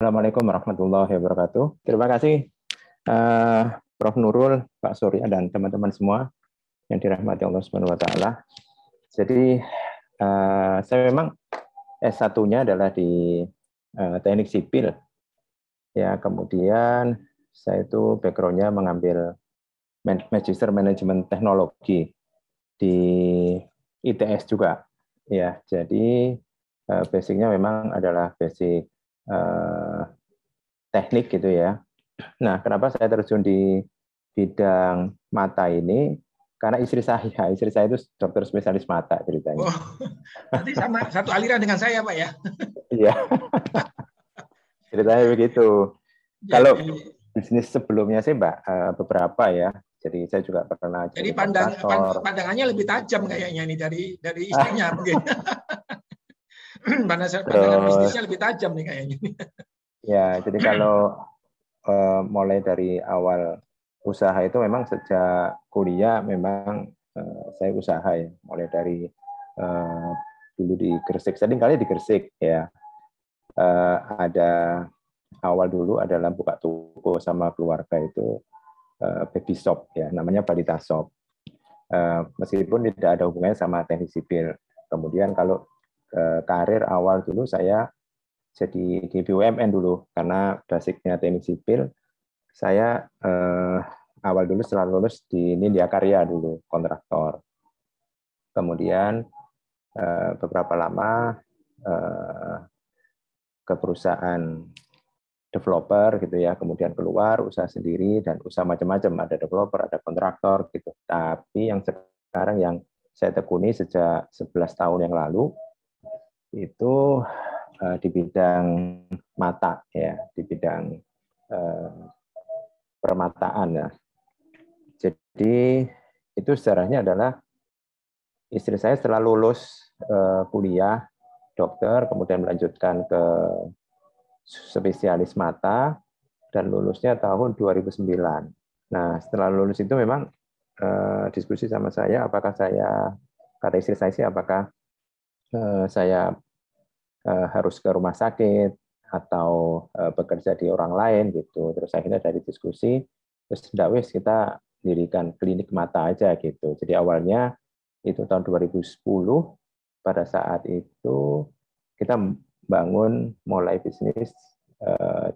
Assalamualaikum warahmatullahi wabarakatuh. Terima kasih uh, Prof. Nurul, Pak Surya, dan teman-teman semua yang dirahmati Allah Subhanahu wa taala. Jadi uh, saya memang S1-nya adalah di uh, Teknik Sipil. Ya, kemudian saya itu background-nya mengambil Magister Manajemen Teknologi di ITS juga. Ya, jadi uh, basicnya memang adalah basic eh, teknik gitu ya. Nah, kenapa saya terjun di bidang mata ini? Karena istri saya, istri saya itu dokter spesialis mata ceritanya. Oh, nanti sama satu aliran dengan saya, Pak ya? Iya. ceritanya begitu. Jadi, Kalau bisnis sebelumnya sih, Mbak, eh, beberapa ya. Jadi saya juga pernah. Jadi pandang, pandangannya lebih tajam kayaknya nih dari dari istrinya mungkin. pandangan, pandangan bisnisnya lebih tajam nih kayaknya. Ya, jadi kalau uh, mulai dari awal usaha itu memang sejak kuliah memang uh, saya usaha ya, mulai dari uh, dulu di Gresik, sering kali di Gresik ya. Uh, ada awal dulu adalah buka toko sama keluarga itu uh, baby shop ya, namanya balita shop. Uh, meskipun tidak ada hubungannya sama teknik sipil. Kemudian kalau karir awal dulu saya jadi di BUMN dulu karena basicnya teknik sipil saya eh, awal dulu setelah lulus di Nindya Karya dulu kontraktor kemudian eh, beberapa lama eh, ke perusahaan developer gitu ya kemudian keluar usaha sendiri dan usaha macam-macam ada developer ada kontraktor gitu tapi yang sekarang yang saya tekuni sejak 11 tahun yang lalu itu uh, di bidang mata ya, di bidang uh, permataan ya. Jadi itu sejarahnya adalah istri saya setelah lulus uh, kuliah dokter, kemudian melanjutkan ke spesialis mata dan lulusnya tahun 2009. Nah, setelah lulus itu memang uh, diskusi sama saya apakah saya kata istri saya sih apakah Eh, saya eh, harus ke rumah sakit atau eh, bekerja di orang lain gitu. Terus akhirnya dari diskusi, terus tidak kita dirikan klinik mata aja gitu. Jadi awalnya itu tahun 2010 pada saat itu kita bangun mulai bisnis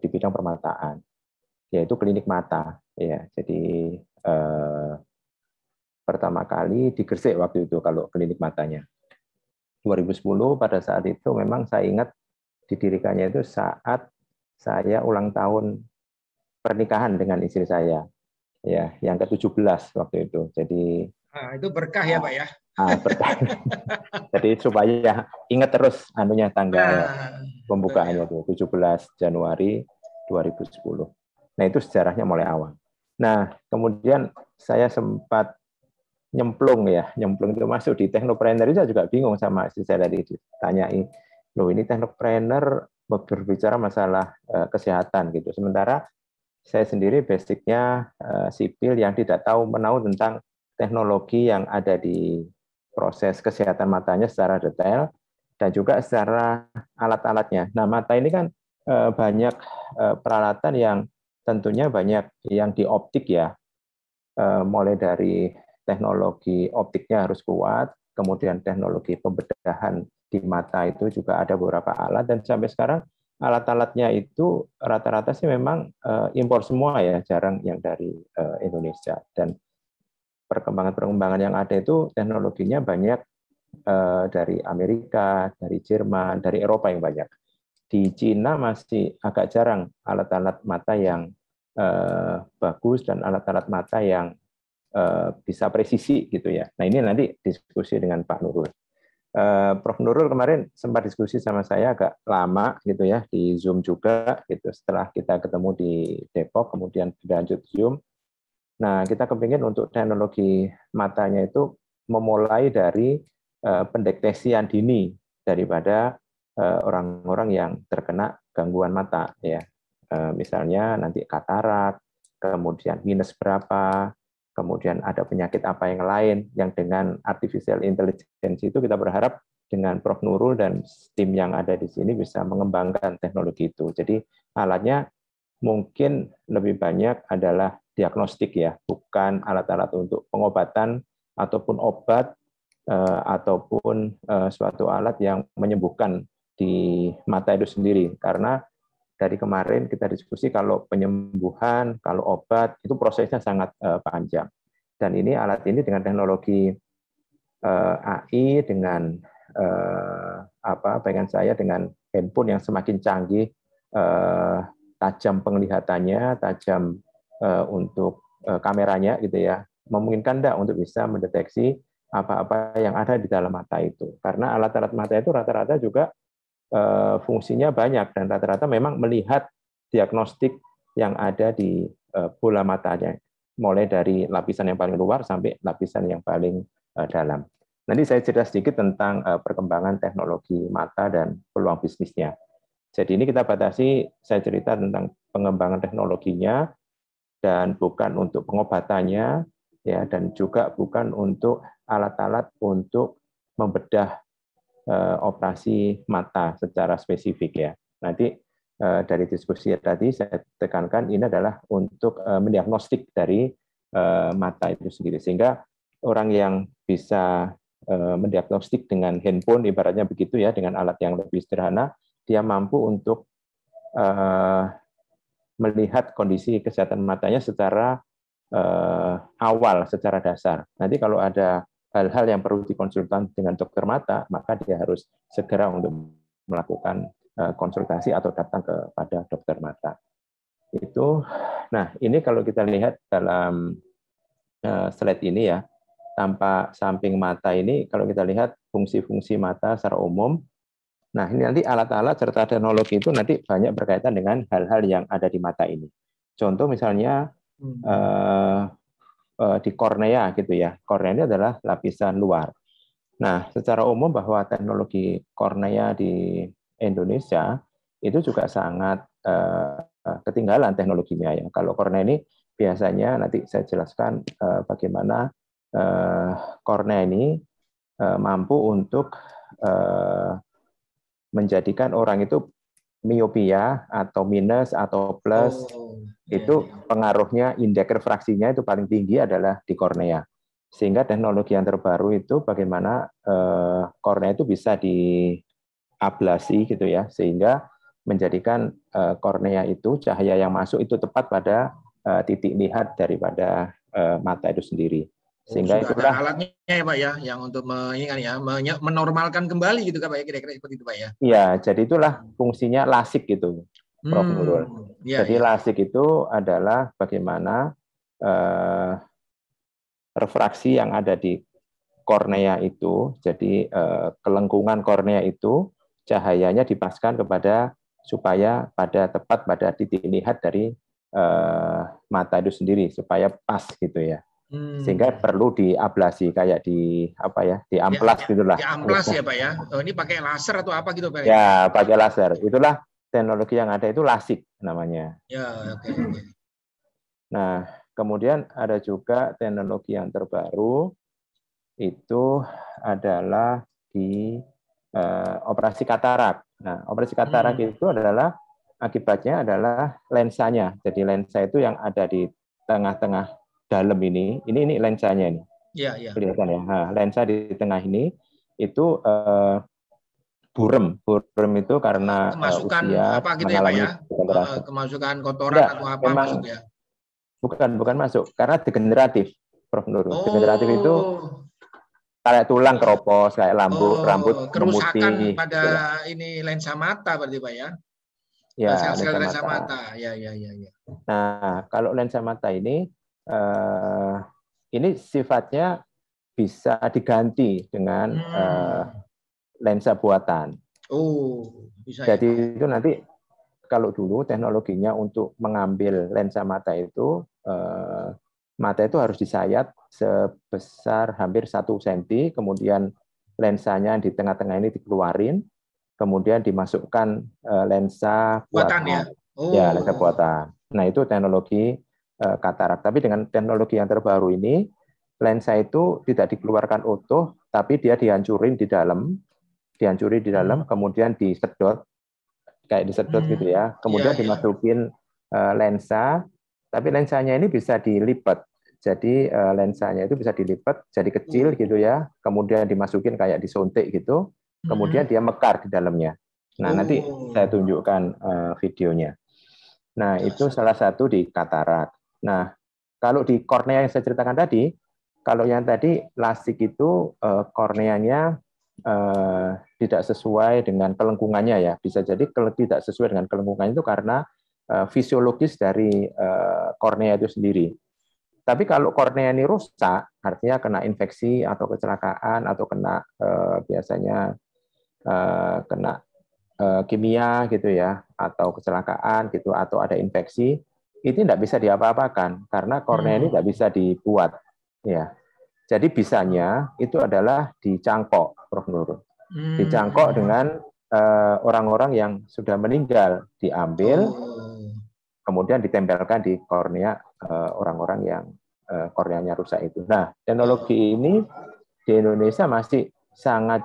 di bidang permataan yaitu klinik mata ya. Jadi pertama kali di Gresik waktu itu kalau klinik matanya. 2010 pada saat itu memang saya ingat didirikannya itu saat saya ulang tahun pernikahan dengan istri saya. Ya, yang ke-17 waktu itu. Jadi nah, itu berkah ya, Pak ya. Ah, ah berkah. Jadi supaya ingat terus anunya tanggal nah, pembukaannya itu 17 Januari 2010. Nah, itu sejarahnya mulai awal. Nah, kemudian saya sempat nyemplung ya, nyemplung itu masuk di teknopreneur itu saya juga bingung sama istri saya tadi ditanyai, loh ini teknopreneur berbicara masalah eh, kesehatan gitu. Sementara saya sendiri basicnya eh, sipil yang tidak tahu menau tentang teknologi yang ada di proses kesehatan matanya secara detail dan juga secara alat-alatnya. Nah, mata ini kan eh, banyak peralatan yang tentunya banyak yang di optik ya, mulai dari teknologi optiknya harus kuat, kemudian teknologi pembedahan di mata itu juga ada beberapa alat dan sampai sekarang alat-alatnya itu rata-rata sih memang uh, impor semua ya, jarang yang dari uh, Indonesia dan perkembangan-perkembangan yang ada itu teknologinya banyak uh, dari Amerika, dari Jerman, dari Eropa yang banyak. Di Cina masih agak jarang alat-alat mata yang uh, bagus dan alat-alat mata yang Eh, bisa presisi gitu ya. Nah ini nanti diskusi dengan Pak Nurul. Eh, Prof Nurul kemarin sempat diskusi sama saya agak lama gitu ya di Zoom juga gitu setelah kita ketemu di Depok kemudian berlanjut Zoom. Nah kita kepingin untuk teknologi matanya itu memulai dari eh, pendeteksian dini daripada orang-orang yang terkena gangguan mata ya misalnya nanti katarak kemudian minus berapa kemudian ada penyakit apa yang lain yang dengan artificial intelligence itu kita berharap dengan Prof Nurul dan tim yang ada di sini bisa mengembangkan teknologi itu. Jadi alatnya mungkin lebih banyak adalah diagnostik ya, bukan alat-alat untuk pengobatan ataupun obat eh, ataupun eh, suatu alat yang menyembuhkan di mata itu sendiri karena dari kemarin kita diskusi kalau penyembuhan, kalau obat itu prosesnya sangat eh, panjang. Dan ini alat ini dengan teknologi eh, AI dengan eh, apa bayangan saya dengan handphone yang semakin canggih tajam penglihatannya, tajam untuk kameranya gitu ya. Memungkinkan enggak untuk bisa mendeteksi apa-apa yang ada di dalam mata itu. Karena alat-alat mata itu rata-rata juga Eh, fungsinya banyak dan rata-rata memang melihat diagnostik yang ada di eh, bola matanya, mulai dari lapisan yang paling luar sampai lapisan yang paling eh, dalam. Nanti saya cerita sedikit tentang perkembangan teknologi mata dan peluang bisnisnya. Jadi ini kita batasi, saya cerita tentang pengembangan teknologinya dan bukan untuk pengobatannya, ya dan juga bukan untuk alat-alat untuk membedah Eh, operasi mata secara spesifik ya. Nanti eh, dari diskusi tadi saya tekankan ini adalah untuk eh, mendiagnostik dari mata itu sendiri sehingga orang yang bisa mendiagnostik dengan handphone ibaratnya begitu ya dengan alat yang lebih sederhana dia mampu untuk melihat kondisi kesehatan matanya secara awal secara dasar nanti kalau ada hal-hal yang perlu dikonsultan dengan dokter mata, maka dia harus segera untuk melakukan eh, konsultasi atau datang kepada dokter mata. Itu, nah ini kalau kita lihat dalam eh, slide ini ya, tanpa samping mata ini, kalau kita lihat fungsi-fungsi mata secara umum, nah ini nanti alat-alat serta teknologi itu nanti banyak berkaitan dengan hal-hal yang ada di mata ini. Contoh misalnya hmm. eh, Eh, di kornea gitu ya. Kornea ini adalah lapisan luar. Nah, secara umum bahwa teknologi kornea di Indonesia itu juga sangat eh, ketinggalan teknologinya ya. Kalau kornea ini biasanya nanti saya jelaskan eh, bagaimana kornea ini mampu untuk menjadikan orang itu miopia atau minus atau plus oh, iya, itu iya. pengaruhnya indeks refraksinya itu paling tinggi adalah di kornea. Sehingga teknologi yang terbaru itu bagaimana eh, kornea itu bisa diablasi gitu ya sehingga menjadikan eh, kornea itu cahaya yang masuk itu tepat pada eh, titik lihat daripada eh, mata itu sendiri. Oh, Sehingga oh, ada alatnya ya Pak ya yang untuk mengingat kan ya menormalkan kembali gitu kan Pak ya kira-kira seperti itu Pak ya. Iya, jadi itulah fungsinya lasik gitu. Prof. Hmm, Nurul. Ya, jadi ya. lasik itu adalah bagaimana eh, refraksi yang ada di kornea itu, jadi eh, kelengkungan kornea itu cahayanya dipaskan kepada supaya pada tepat pada titik lihat dari eh, mata itu sendiri supaya pas gitu ya. Hmm. Sehingga perlu diablasi kayak di apa ya, di amplas ya, gitulah. Di amplas ya, Pak ya. Oh, ini pakai laser atau apa gitu, Pak? Ya, ya pakai laser. Itulah teknologi yang ada itu lasik namanya. Ya, oke. Okay, Nah, kemudian ada juga teknologi yang terbaru itu adalah di uh, operasi katarak. Nah, operasi katarak hmm. itu adalah akibatnya adalah lensanya. Jadi lensa itu yang ada di tengah-tengah dalam ini, ini ini lensanya ini. Iya, iya. Kelihatan ya. Nah, lensa di tengah ini itu uh, burem. Burem itu karena eh, kemasukan uh, usia, apa gitu ya, Pak ya? Uh, kemasukan kotoran ya, atau apa memang, masuk ya? Bukan, bukan masuk. Karena degeneratif, Prof Nur. Oh. Degeneratif itu kayak tulang keropos, kayak lambu, oh, rambut kerusakan memutih, pada gitu ini lensa mata berarti Pak ya? Ya, lensa, lensa, lensa mata. mata. Ya, ya, ya, ya. Nah, kalau lensa mata ini uh, ini sifatnya bisa diganti dengan hmm. uh, lensa buatan. Oh, bisa. Ya. Jadi itu nanti kalau dulu teknologinya untuk mengambil lensa mata itu uh, mata itu harus disayat sebesar hampir satu senti, kemudian lensanya di tengah-tengah ini dikeluarin, kemudian dimasukkan uh, lensa buatan, buatan ya. ya oh. Ya, lensa buatan. Nah, itu teknologi Eh, katarak. Tapi dengan teknologi yang terbaru ini, lensa itu tidak dikeluarkan utuh, tapi dia dihancurin di dalam, dihancurin di dalam, hmm. kemudian disedot, kayak disedot gitu ya. Hmm. Kemudian iya, iya. dimasukin eh, lensa, tapi lensanya ini bisa dilipat. Jadi eh, lensanya itu bisa dilipat jadi kecil hmm. gitu ya, kemudian dimasukin kayak disuntik gitu, kemudian dia mekar di dalamnya. Nah, nanti oh. saya tunjukkan videonya. Nah, itu salah satu di katarak. Nah, kalau di kornea yang saya ceritakan tadi, kalau yang tadi lasik itu eh, korneanya eh, tidak sesuai dengan kelengkungannya ya. Bisa jadi tidak sesuai dengan kelengkungannya itu karena eh, fisiologis dari kornea itu sendiri. Tapi kalau kornea ini rusak, artinya kena infeksi atau kecelakaan atau kena eh, biasanya eh, kena eh, kimia gitu ya, atau kecelakaan gitu atau ada infeksi, ini tidak bisa diapa-apakan karena kornea ini hmm. tidak bisa dibuat ya jadi bisanya itu adalah dicangkok Prof Nurul hmm. dicangkok dengan orang eh, orang-orang yang sudah meninggal diambil oh. kemudian ditempelkan di kornea orang eh, orang-orang yang uh, korneanya rusak itu nah teknologi ini di Indonesia masih sangat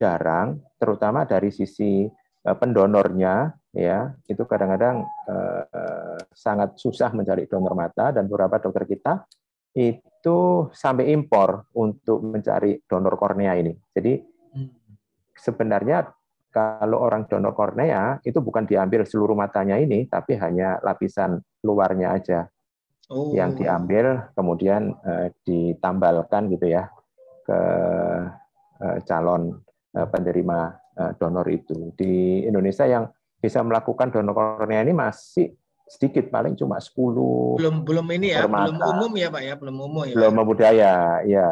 jarang terutama dari sisi pendonornya ya itu kadang-kadang eh, sangat susah mencari donor mata dan beberapa dokter kita itu sampai impor untuk mencari donor kornea ini. Jadi hmm. sebenarnya kalau orang donor kornea itu bukan diambil seluruh matanya ini, tapi hanya lapisan luarnya aja oh. yang diambil, kemudian eh, ditambalkan gitu ya ke eh, calon eh, penerima eh, donor itu. Di Indonesia yang bisa melakukan donor kornea ini masih sedikit paling cuma 10 belum belum ini ya permata. belum umum ya pak ya belum umum ya belum membudaya ya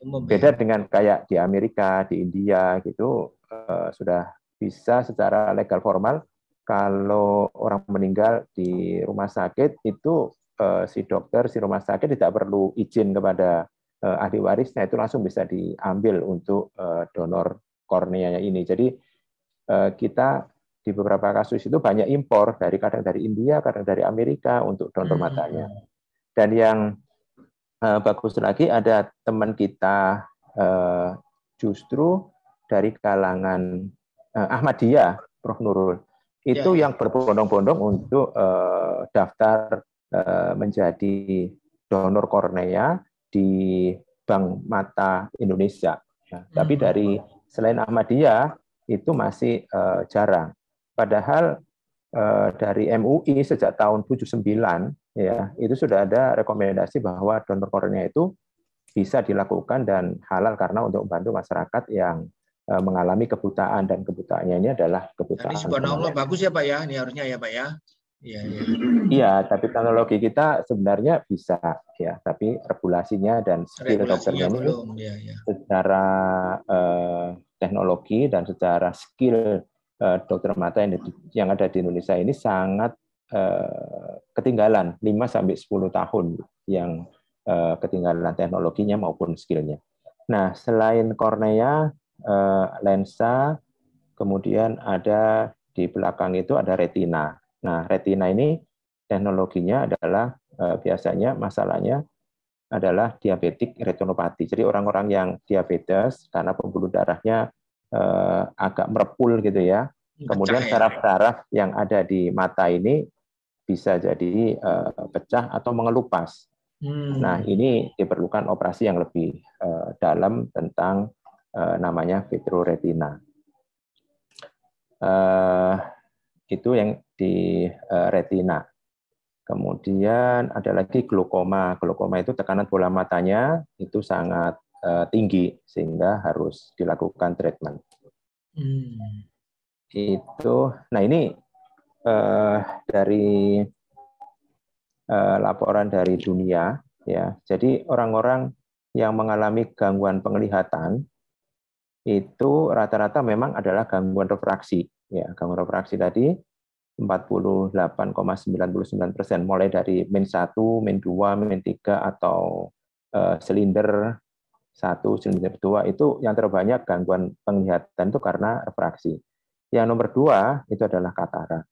umum, beda ya. dengan kayak di Amerika di India gitu eh, sudah bisa secara legal formal kalau orang meninggal di rumah sakit itu eh, si dokter si rumah sakit tidak perlu izin kepada eh, ahli warisnya itu langsung bisa diambil untuk eh, donor korneanya ini jadi eh, kita di beberapa kasus itu banyak impor dari kadang dari India, kadang dari Amerika untuk donor hmm. matanya. Dan yang eh, bagus lagi ada teman kita eh, justru dari kalangan eh, Ahmadiyah, Prof Nurul. Itu ya, ya. yang berbondong-bondong untuk daftar menjadi donor kornea di Bank Mata Indonesia. Nah, Tapi hmm. dari selain Ahmadiyah itu masih jarang Padahal eh, dari MUI sejak tahun 79 ya itu sudah ada rekomendasi bahwa donor kornea itu bisa dilakukan dan halal karena untuk membantu masyarakat yang eh, mengalami kebutaan dan kebutaannya ini adalah kebutaan. Jadi subhanallah bagus ya Pak ya, ini harusnya ya Pak ya. Iya, ya. ya, tapi teknologi kita sebenarnya bisa ya, tapi regulasinya dan skill dokternya ini ya, ya. secara eh, teknologi dan secara skill Eh, dokter mata yang, ada di Indonesia ini sangat eh, ketinggalan 5 sampai 10 tahun yang eh, ketinggalan teknologinya maupun skillnya. Nah, selain kornea, lensa, kemudian ada di belakang itu ada retina. Nah, retina ini teknologinya adalah biasanya masalahnya adalah diabetik retinopati. Jadi orang-orang yang diabetes karena pembuluh darahnya eh, agak merepul gitu ya. Kemudian ya. saraf-saraf yang ada di mata ini bisa jadi eh, pecah atau mengelupas. Hmm. Nah ini diperlukan operasi yang lebih eh, dalam tentang eh, namanya vitreoretina. Eh, itu yang di eh, retina. Kemudian ada lagi glaukoma. Glaukoma itu tekanan bola matanya itu sangat Eh, tinggi sehingga harus dilakukan treatment. Hmm. Itu, nah ini uh, dari uh, laporan dari dunia ya. Jadi orang-orang yang mengalami gangguan penglihatan itu rata-rata memang adalah gangguan refraksi ya gangguan refraksi tadi 48,99 persen mulai dari min 1, min 2, min 3 atau uh, silinder satu silinder dua itu yang terbanyak gangguan penglihatan itu karena refraksi. Yang nomor dua itu adalah katarak.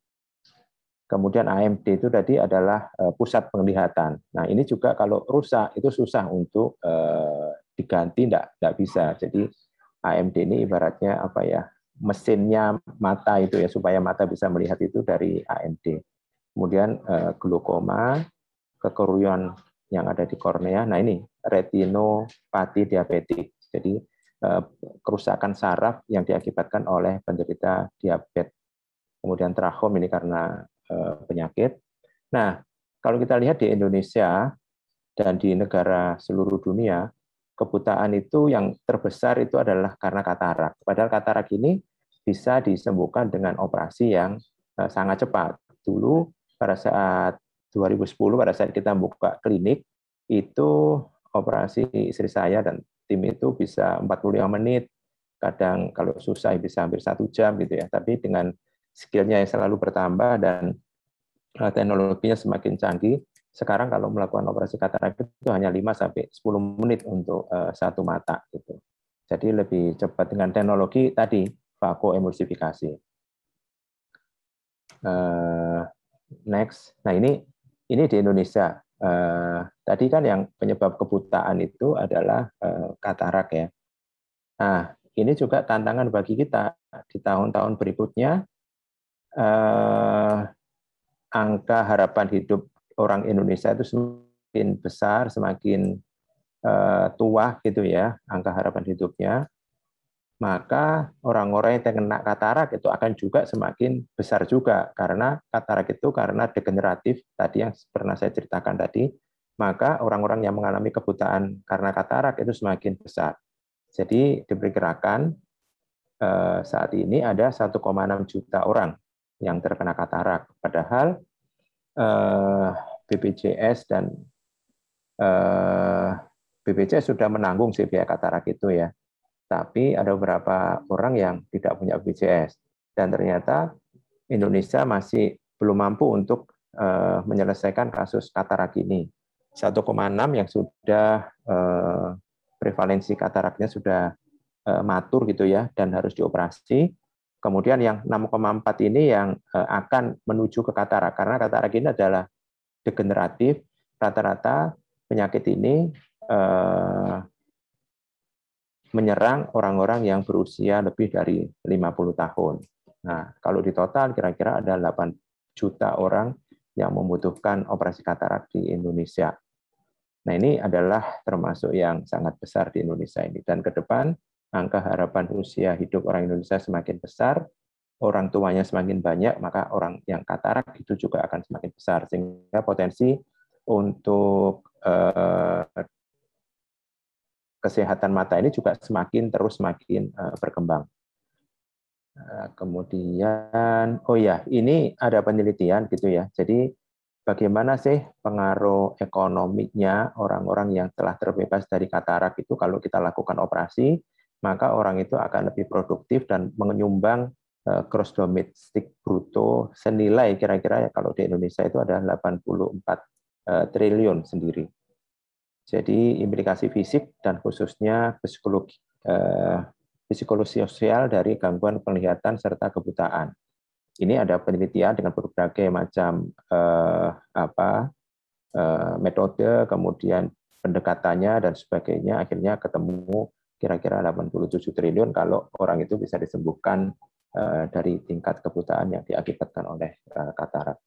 Kemudian AMD itu tadi adalah eh, pusat penglihatan. Nah ini juga kalau rusak itu susah untuk eh, diganti, tidak tidak bisa. Jadi AMD ini ibaratnya apa ya mesinnya mata itu ya supaya mata bisa melihat itu dari AMD. Kemudian eh, glaukoma, kekeruan yang ada di kornea. Nah ini retinopati diabetik. Jadi eh, kerusakan saraf yang diakibatkan oleh penderita diabetes. Kemudian trachom ini karena eh, penyakit. Nah, kalau kita lihat di Indonesia dan di negara seluruh dunia, kebutaan itu yang terbesar itu adalah karena katarak. Padahal katarak ini bisa disembuhkan dengan operasi yang eh, sangat cepat. Dulu pada saat 2010 pada saat kita buka klinik itu operasi istri saya dan tim itu bisa 45 menit, kadang kalau susah bisa hampir satu jam gitu ya. Tapi dengan skillnya yang selalu bertambah dan eh, teknologinya semakin canggih, sekarang kalau melakukan operasi katarak itu hanya 5 sampai 10 menit untuk eh, satu mata gitu. Jadi lebih cepat dengan teknologi tadi vakum emulsifikasi. Eh, next, nah ini ini di Indonesia eh, tadi kan yang penyebab kebutaan itu adalah eh, katarak ya. Nah, ini juga tantangan bagi kita di tahun-tahun berikutnya. Eh, angka harapan hidup orang Indonesia itu semakin besar, semakin eh, tua gitu ya, angka harapan hidupnya maka orang-orang yang terkena katarak itu akan juga semakin besar juga karena katarak itu karena degeneratif tadi yang pernah saya ceritakan tadi maka orang-orang yang mengalami kebutaan karena katarak itu semakin besar. Jadi diperkirakan eh, saat ini ada 1,6 juta orang yang terkena katarak padahal eh, BPJS dan eh, BPJS sudah menanggung sih biaya katarak itu ya tapi ada beberapa orang yang tidak punya BPJS dan ternyata Indonesia masih belum mampu untuk uh, menyelesaikan kasus katarak ini. 1,6 yang sudah uh, prevalensi kataraknya sudah uh, matur gitu ya dan harus dioperasi. Kemudian yang 6,4 ini yang uh, akan menuju ke katarak karena katarak ini adalah degeneratif. Rata-rata penyakit ini uh, menyerang orang-orang yang berusia lebih dari 50 tahun. Nah, kalau di total kira-kira ada 8 juta orang yang membutuhkan operasi katarak di Indonesia. Nah, ini adalah termasuk yang sangat besar di Indonesia ini. Dan ke depan, angka harapan usia hidup orang Indonesia semakin besar, orang tuanya semakin banyak, maka orang yang katarak itu juga akan semakin besar. Sehingga potensi untuk eh, kesehatan mata ini juga semakin terus semakin eh, berkembang. Nah, kemudian, oh ya, ini ada penelitian gitu ya. Jadi bagaimana sih pengaruh ekonominya orang-orang yang telah terbebas dari katarak itu kalau kita lakukan operasi, maka orang itu akan lebih produktif dan menyumbang eh, gross domestic bruto senilai kira-kira ya kalau di Indonesia itu ada 84 eh, triliun sendiri. Jadi implikasi fisik dan khususnya psikologi, eh, psikologi sosial dari gangguan penglihatan serta kebutaan. Ini ada penelitian dengan berbagai macam eh, apa eh, metode, kemudian pendekatannya dan sebagainya. Akhirnya ketemu kira-kira 87 triliun kalau orang itu bisa disembuhkan eh, dari tingkat kebutaan yang diakibatkan oleh eh, katarak.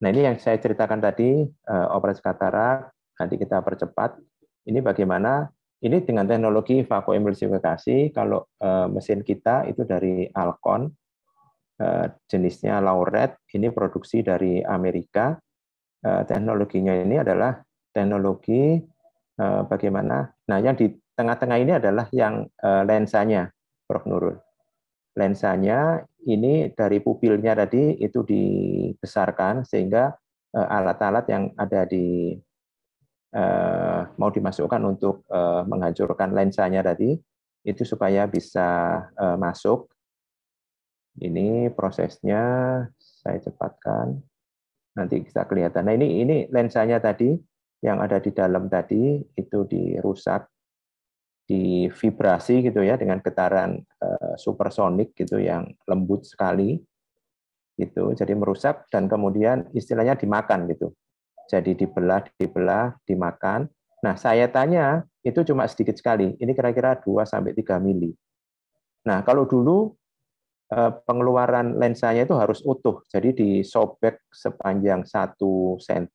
Nah ini yang saya ceritakan tadi eh, operasi katarak nanti kita percepat. Ini bagaimana? Ini dengan teknologi vakuum emulsifikasi, kalau eh, mesin kita itu dari Alcon, eh, jenisnya Lauret, ini produksi dari Amerika. Eh, teknologinya ini adalah teknologi bagaimana? Nah, yang di tengah-tengah ini adalah yang lensanya, Prof. Nurul. Lensanya ini dari pupilnya tadi itu dibesarkan sehingga alat-alat yang ada di Eh, mau dimasukkan untuk eh, menghancurkan lensanya tadi itu supaya bisa eh, masuk. Ini prosesnya saya cepatkan. Nanti kita kelihatan. Nah, ini ini lensanya tadi yang ada di dalam tadi itu dirusak di vibrasi gitu ya dengan getaran supersonik gitu yang lembut sekali gitu jadi merusak dan kemudian istilahnya dimakan gitu jadi dibelah, dibelah, dimakan. Nah, saya tanya itu cuma sedikit sekali. Ini kira-kira 2 sampai 3 mili. Nah, kalau dulu eh, pengeluaran lensanya itu harus utuh. Jadi disobek sepanjang 1 cm,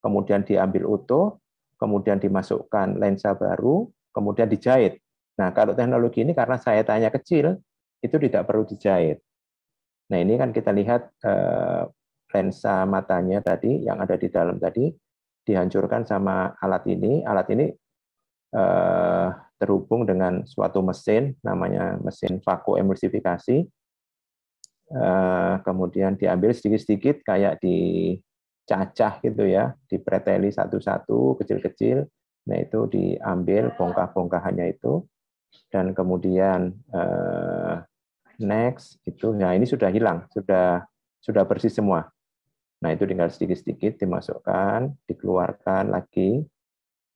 kemudian diambil utuh, kemudian dimasukkan lensa baru, kemudian dijahit. Nah, kalau teknologi ini karena saya tanya kecil, itu tidak perlu dijahit. Nah, ini kan kita lihat eh, lensa matanya tadi yang ada di dalam tadi dihancurkan sama alat ini. Alat ini eh, terhubung dengan suatu mesin, namanya mesin vakum emulsifikasi. Eh, kemudian diambil sedikit-sedikit kayak di dicacah gitu ya, dipreteli satu-satu kecil-kecil. Nah itu diambil bongkah-bongkahannya itu, dan kemudian eh, next itu, nah ini sudah hilang, sudah sudah bersih semua. Nah, itu tinggal sedikit-sedikit dimasukkan, dikeluarkan lagi.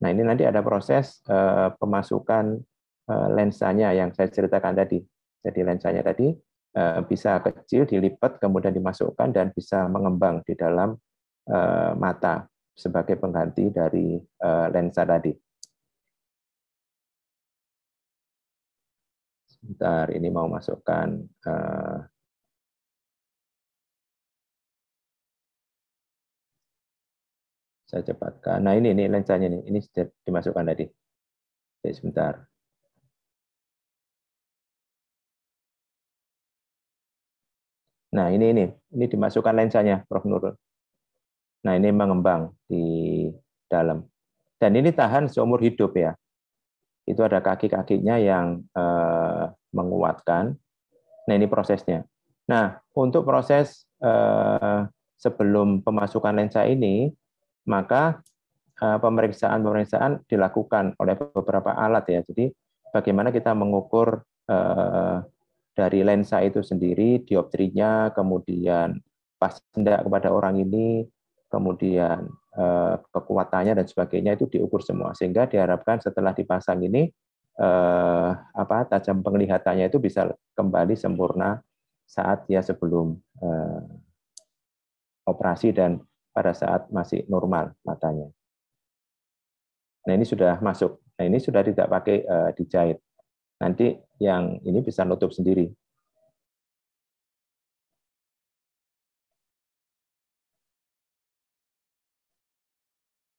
Nah, ini nanti ada proses eh, pemasukan eh, lensanya yang saya ceritakan tadi. Jadi lensanya tadi eh, bisa kecil, dilipat, kemudian dimasukkan, dan bisa mengembang di dalam mata sebagai pengganti dari lensa tadi. Sebentar, ini mau masukkan Saya cepatkan. Nah ini, ini lensanya nih. Ini sudah dimasukkan tadi. Oke, sebentar. Nah ini, ini. Ini dimasukkan lensanya, Prof. Nurul. Nah ini mengembang di dalam. Dan ini tahan seumur hidup ya. Itu ada kaki-kakinya yang eh, menguatkan. Nah ini prosesnya. Nah untuk proses eh, sebelum pemasukan lensa ini, maka eh, pemeriksaan-pemeriksaan dilakukan oleh beberapa alat ya. Jadi bagaimana kita mengukur eh, dari lensa itu sendiri, dioptrinya, kemudian pas tidak kepada orang ini, kemudian eh, kekuatannya dan sebagainya itu diukur semua sehingga diharapkan setelah dipasang ini eh, apa tajam penglihatannya itu bisa kembali sempurna saat dia sebelum eh, operasi dan pada saat masih normal matanya. Nah ini sudah masuk. Nah ini sudah tidak pakai e, dijahit. Nanti yang ini bisa nutup sendiri.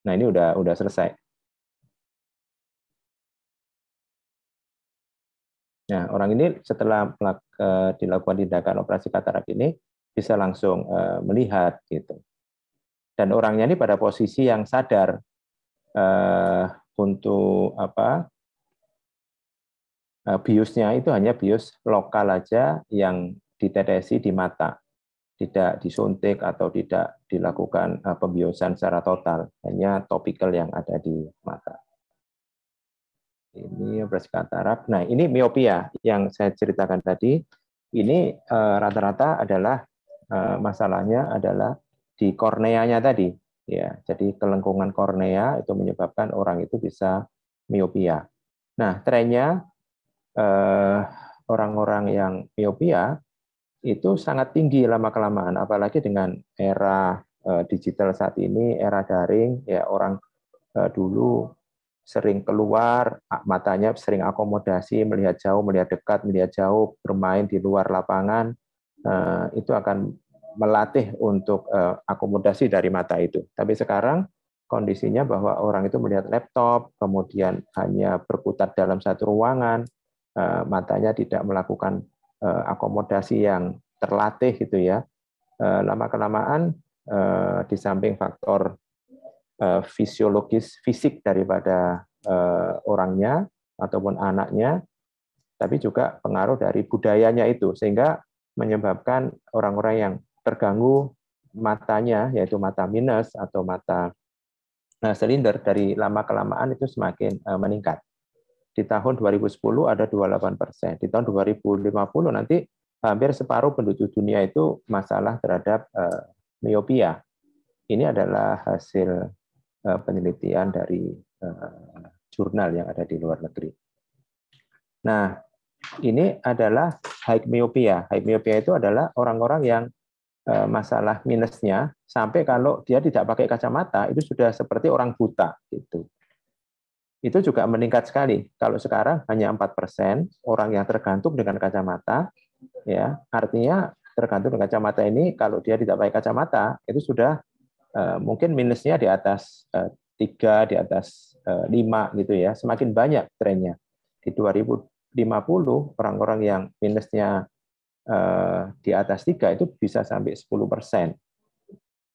Nah ini udah udah selesai. Nah orang ini setelah eh, dilakukan tindakan operasi katarak ini bisa langsung e, melihat gitu dan orangnya ini pada posisi yang sadar eh, untuk apa eh, biusnya itu hanya bius lokal aja yang ditetesi di mata tidak disuntik atau tidak dilakukan eh, pembiusan secara total hanya topikal yang ada di mata ini operasi katarak nah ini miopia yang saya ceritakan tadi ini eh, rata-rata adalah eh, masalahnya adalah di korneanya tadi ya jadi kelengkungan kornea itu menyebabkan orang itu bisa miopia nah trennya orang eh, orang-orang yang miopia itu sangat tinggi lama kelamaan apalagi dengan era eh, digital saat ini era daring ya orang eh, dulu sering keluar matanya sering akomodasi melihat jauh melihat dekat melihat jauh bermain di luar lapangan eh, itu akan melatih untuk eh, akomodasi dari mata itu. Tapi sekarang kondisinya bahwa orang itu melihat laptop, kemudian hanya berputar dalam satu ruangan, eh, matanya tidak melakukan eh, akomodasi yang terlatih gitu ya. Lama kelamaan di samping faktor fisiologis fisik daripada orangnya ataupun anaknya, tapi juga pengaruh dari budayanya itu sehingga menyebabkan orang-orang yang terganggu matanya yaitu mata minus atau mata eh, silinder dari lama kelamaan itu semakin eh, meningkat. Di tahun 2010 ada 28 persen, di tahun 2050 nanti hampir separuh penduduk dunia itu masalah terhadap eh, miopia. Ini adalah hasil penelitian dari jurnal yang ada di luar negeri. Nah, ini adalah high myopia. High myopia itu adalah orang-orang yang Eh, masalah minusnya sampai kalau dia tidak pakai kacamata itu sudah seperti orang buta gitu. Itu juga meningkat sekali. Kalau sekarang hanya 4% orang yang tergantung dengan kacamata ya. Artinya tergantung dengan kacamata ini kalau dia tidak pakai kacamata itu sudah eh, mungkin minusnya di atas eh, tiga, di atas lima gitu ya. Semakin banyak trennya. Di 2050 orang-orang yang minusnya Eh, di atas tiga itu bisa sampai 10 persen.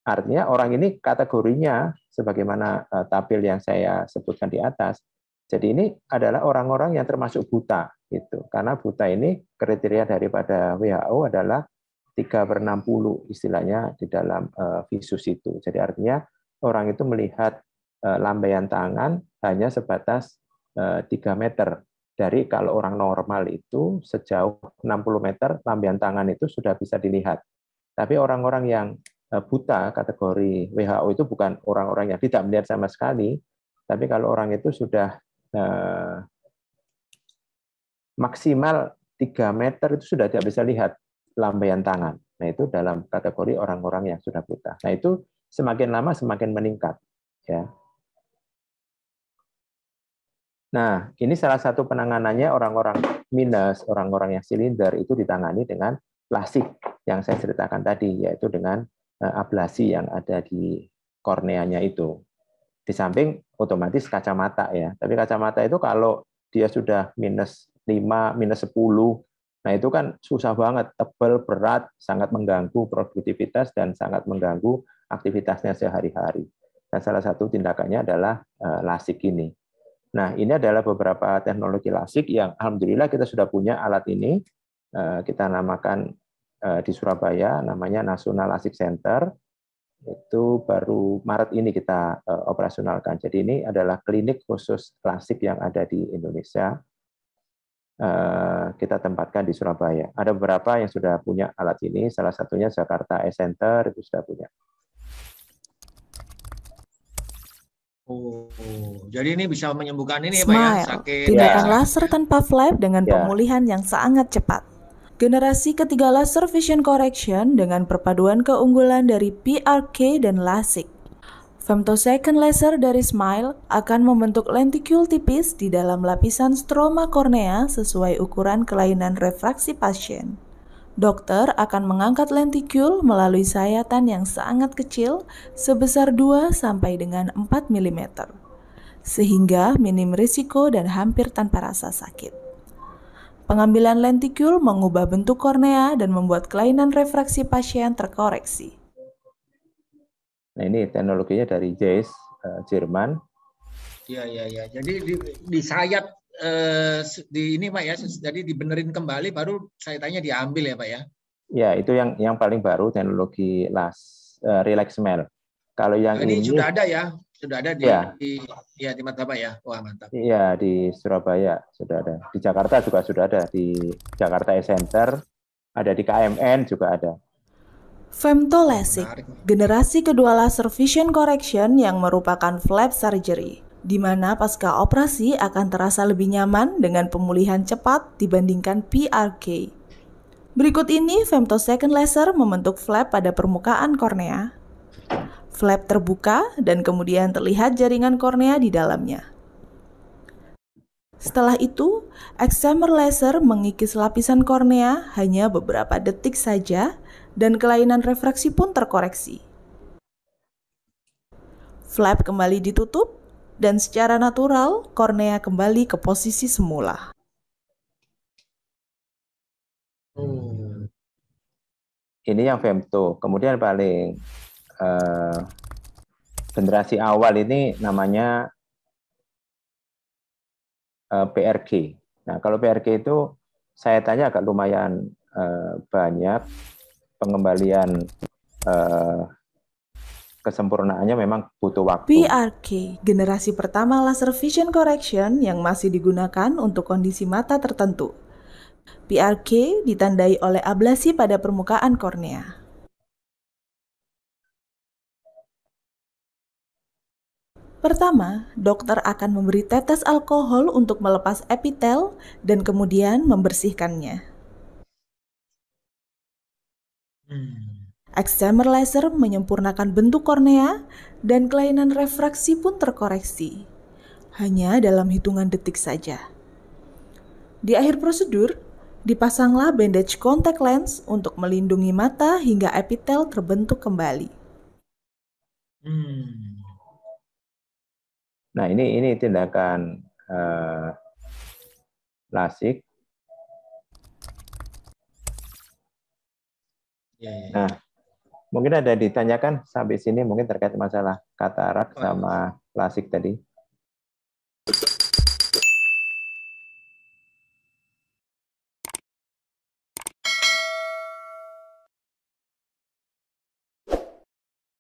Artinya orang ini kategorinya sebagaimana eh, tabel yang saya sebutkan di atas. Jadi ini adalah orang-orang yang termasuk buta itu Karena buta ini kriteria daripada WHO adalah 3 per 60 istilahnya di dalam eh, visus itu. Jadi artinya orang itu melihat lambaian tangan hanya sebatas 3 meter dari kalau orang normal itu sejauh 60 meter lambian tangan itu sudah bisa dilihat. Tapi orang-orang yang e, buta kategori WHO itu bukan orang-orang yang tidak melihat sama sekali, tapi kalau orang itu sudah e, maksimal 3 meter itu sudah tidak bisa lihat lambaian tangan. Nah, itu dalam kategori orang-orang yang sudah buta. Nah, itu semakin lama semakin meningkat ya. Nah, ini salah satu penanganannya orang-orang minus, orang-orang yang silinder itu ditangani dengan plastik yang saya ceritakan tadi, yaitu dengan eh, ablasi yang ada di korneanya itu. Di samping otomatis kacamata ya. Tapi kacamata itu kalau dia sudah minus 5, minus 10, nah itu kan susah banget, tebal, berat, sangat mengganggu produktivitas dan sangat mengganggu aktivitasnya sehari-hari. Dan salah satu tindakannya adalah eh, lasik ini. Nah, ini adalah beberapa teknologi lasik yang alhamdulillah kita sudah punya alat ini. Eh, kita namakan eh, di Surabaya, namanya National Lasik Center. Itu baru Maret ini kita eh, operasionalkan. Jadi ini adalah klinik khusus lasik yang ada di Indonesia. Kita tempatkan di Surabaya. Ada beberapa yang sudah punya alat ini, salah satunya Jakarta Eye Center itu sudah punya. Oh, jadi ini bisa menyembuhkan ini Smile, ya Pak ya? Sakit. Tindakan ya. laser tanpa flap dengan ya. pemulihan yang sangat cepat. Generasi ketiga laser vision correction dengan perpaduan keunggulan dari PRK dan LASIK. Femtosecond laser dari Smile akan membentuk lentikul tipis di dalam lapisan stroma kornea sesuai ukuran kelainan refraksi pasien. Dokter akan mengangkat lentikul melalui sayatan yang sangat kecil sebesar 2 sampai dengan 4 mm, sehingga minim risiko dan hampir tanpa rasa sakit. Pengambilan lentikul mengubah bentuk kornea dan membuat kelainan refraksi pasien terkoreksi. Nah ini teknologinya dari JACE, eh, Jerman. Iya, iya, iya. Jadi di, disayat eh, di ini Pak ya, jadi dibenerin kembali baru saya tanya diambil ya Pak ya? Ya, itu yang yang paling baru teknologi las uh, relax smell. Kalau yang ini, ini sudah ada ya, sudah ada di ya di, ya, di ya. Wah, mantap. Iya, di Surabaya sudah ada. Di Jakarta juga sudah ada di Jakarta e Center, ada di KMN juga ada. Femtolesic, generasi kedua laser vision correction yang merupakan flap surgery di mana pasca operasi akan terasa lebih nyaman dengan pemulihan cepat dibandingkan PRK. Berikut ini, femtosecond laser membentuk flap pada permukaan kornea. Flap terbuka dan kemudian terlihat jaringan kornea di dalamnya. Setelah itu, excimer laser mengikis lapisan kornea hanya beberapa detik saja dan kelainan refraksi pun terkoreksi. Flap kembali ditutup dan secara natural kornea kembali ke posisi semula. Hmm. Ini yang femto. Kemudian paling uh, generasi awal ini namanya uh, eh, PRG. Nah kalau PRG itu saya tanya agak lumayan uh, banyak pengembalian uh, kesempurnaannya memang butuh waktu. PRK, generasi pertama laser vision correction yang masih digunakan untuk kondisi mata tertentu. PRK ditandai oleh ablasi pada permukaan kornea. Pertama, dokter akan memberi tetes alkohol untuk melepas epitel dan kemudian membersihkannya. Hmm. Excimer laser menyempurnakan bentuk kornea dan kelainan refraksi pun terkoreksi. Hanya dalam hitungan detik saja. Di akhir prosedur, dipasanglah bandage contact lens untuk melindungi mata hingga epitel terbentuk kembali. Hmm. Nah, ini ini tindakan uh, eh, lasik. Yeah, yeah. Ya. Nah, Mungkin ada ditanyakan sampai sini mungkin terkait masalah katarak sama plastik tadi.